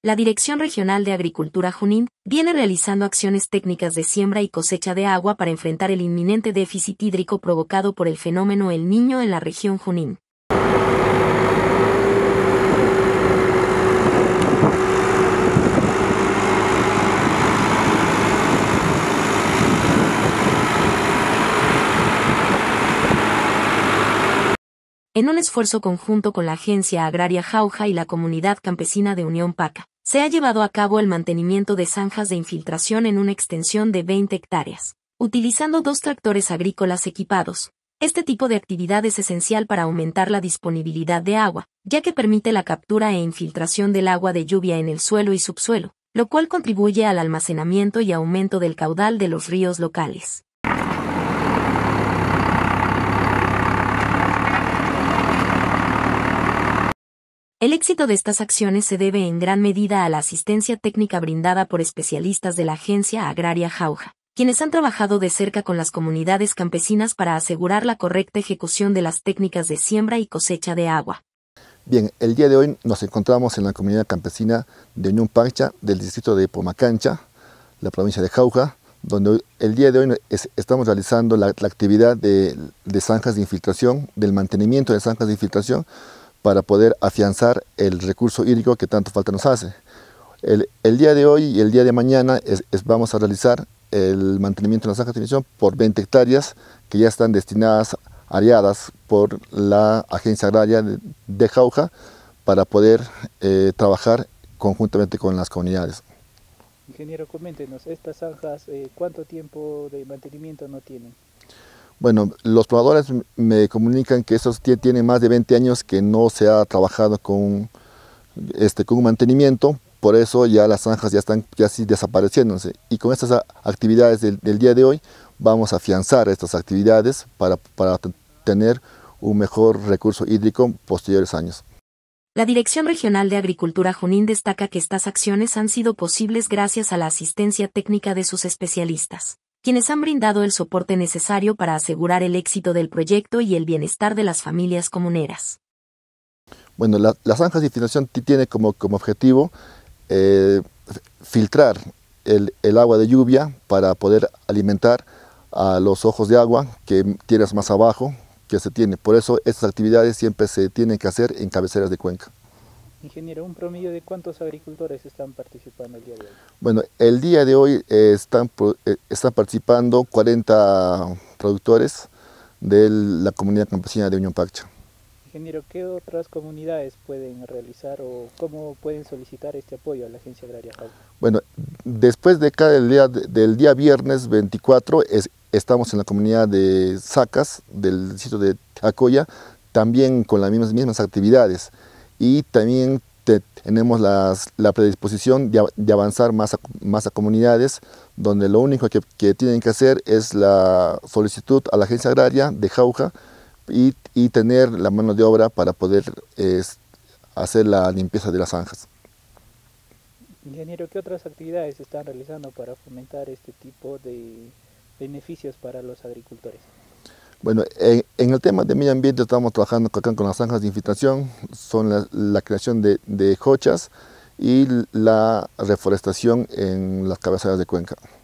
la Dirección Regional de Agricultura Junín viene realizando acciones técnicas de siembra y cosecha de agua para enfrentar el inminente déficit hídrico provocado por el fenómeno El Niño en la región Junín. en un esfuerzo conjunto con la Agencia Agraria Jauja y la Comunidad Campesina de Unión Paca, se ha llevado a cabo el mantenimiento de zanjas de infiltración en una extensión de 20 hectáreas, utilizando dos tractores agrícolas equipados. Este tipo de actividad es esencial para aumentar la disponibilidad de agua, ya que permite la captura e infiltración del agua de lluvia en el suelo y subsuelo, lo cual contribuye al almacenamiento y aumento del caudal de los ríos locales. El éxito de estas acciones se debe en gran medida a la asistencia técnica brindada por especialistas de la Agencia Agraria Jauja, quienes han trabajado de cerca con las comunidades campesinas para asegurar la correcta ejecución de las técnicas de siembra y cosecha de agua. Bien, el día de hoy nos encontramos en la comunidad campesina de Ñumpancha, del distrito de Pomacancha, la provincia de Jauja, donde el día de hoy estamos realizando la, actividad de zanjas de infiltración, del mantenimiento de zanjas de infiltración, para poder afianzar el recurso hídrico que tanto falta nos hace. El, día de hoy y el día de mañana vamos a realizar el mantenimiento de las zanjas de emisión por 20 hectáreas que ya están destinadas, areadas por la Agencia Agraria de, Jauja para poder eh, trabajar conjuntamente con las comunidades. Ingeniero, coméntenos, estas zanjas, eh, ¿cuánto tiempo de mantenimiento no tienen? Bueno, los probadores me comunican que eso tiene más de 20 años que no se ha trabajado con, este, con mantenimiento, por eso ya las zanjas ya están desapareciéndose. Y con estas actividades del, día de hoy vamos a afianzar estas actividades para, para tener un mejor recurso hídrico posteriores años. La Dirección Regional de Agricultura Junín destaca que estas acciones han sido posibles gracias a la asistencia técnica de sus especialistas quienes han brindado el soporte necesario para asegurar el éxito del proyecto y el bienestar de las familias comuneras. Bueno, las la de infiltración tiene como, como objetivo eh, filtrar el, agua de lluvia para poder alimentar a los ojos de agua que tienes más abajo que se tiene. Por eso estas actividades siempre se tienen que hacer en cabeceras de cuenca. Ingeniero, ¿un promedio de cuántos agricultores están participando el día de hoy? Bueno, el día de hoy eh, eh, están, participando 40 productores de la comunidad campesina de Unión Pacha. Ingeniero, ¿qué otras comunidades pueden realizar o cómo pueden solicitar este apoyo a la Agencia Agraria Bueno, después de cada día, del día viernes 24 estamos en la comunidad de Sacas, del sitio de Acoya, también con las mismas, mismas actividades y también tenemos la predisposición de, avanzar más a, más a, comunidades donde lo único que, tienen que hacer es la solicitud a la agencia agraria de Jauja y, tener la mano de obra para poder hacer la limpieza de las zanjas. Ingeniero, ¿qué otras actividades están realizando para fomentar este tipo de beneficios para los agricultores? Bueno, en, el tema de medio ambiente estamos trabajando acá con las zanjas de infiltración, son la, creación de, de, y la reforestación en las cabezas de cuenca.